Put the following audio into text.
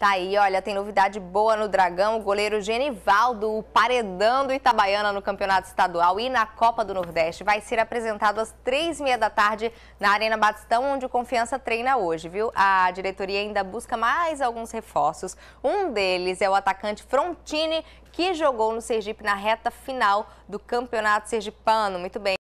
Tá aí, olha, tem novidade boa no Dragão. O goleiro Genivaldo, o paredão do Itabaiana no Campeonato Estadual e na Copa do Nordeste, vai ser apresentado às três e meia da tarde na Arena Batistão, onde o Confiança treina hoje, viu? A diretoria ainda busca mais alguns reforços. Um deles é o atacante Frontini, que jogou no Sergipe na reta final do Campeonato Sergipano. Muito bem.